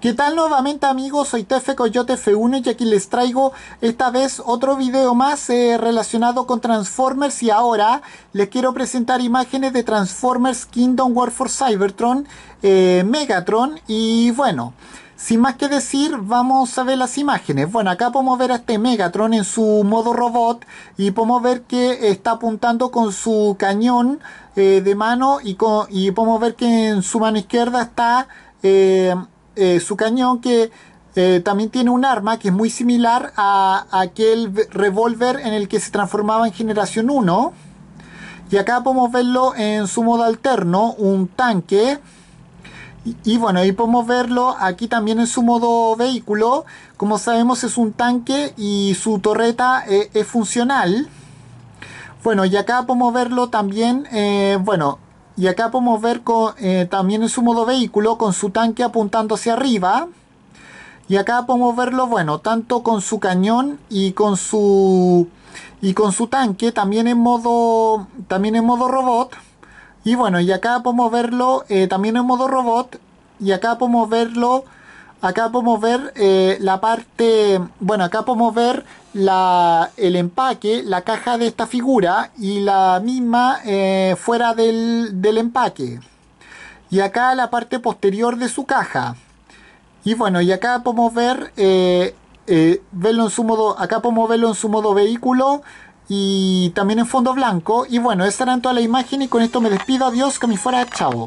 ¿Qué tal nuevamente amigos? Soy Tefe Coyote F1 y aquí les traigo esta vez otro video más eh, relacionado con Transformers y ahora les quiero presentar imágenes de Transformers Kingdom War for Cybertron, eh, Megatron y bueno... Sin más que decir, vamos a ver las imágenes. Bueno, acá podemos ver a este Megatron en su modo robot y podemos ver que está apuntando con su cañón eh, de mano y, y podemos ver que en su mano izquierda está eh, su cañón que eh, también tiene un arma que es muy similar a, aquel revólver en el que se transformaba en generación 1. Y acá podemos verlo en su modo alterno, un tanque. Y, bueno, ahí podemos verlo aquí también en su modo vehículo. Como sabemos es un tanque y su torreta eh, es funcional. Bueno, y acá podemos verlo también, bueno, y acá podemos ver con, eh, también en su modo vehículo con su tanque apuntando hacia arriba. Y acá podemos verlo, bueno, tanto con su cañón y con su y con su tanque también en modo también en modo robot. Y bueno, y acá podemos verlo eh, también en modo robot y acá podemos verlo acá podemos ver eh, la parte, bueno, acá podemos ver el empaque, la caja de esta figura y la misma eh, fuera del, empaque. Y acá la parte posterior de su caja. Y bueno, y acá podemos ver, eh, verlo en su modo, acá podemos verlo en su modo vehículo y también en fondo blanco. Y bueno, esa era toda la imagen y con esto me despido. Adiós, que me fuera, chavo.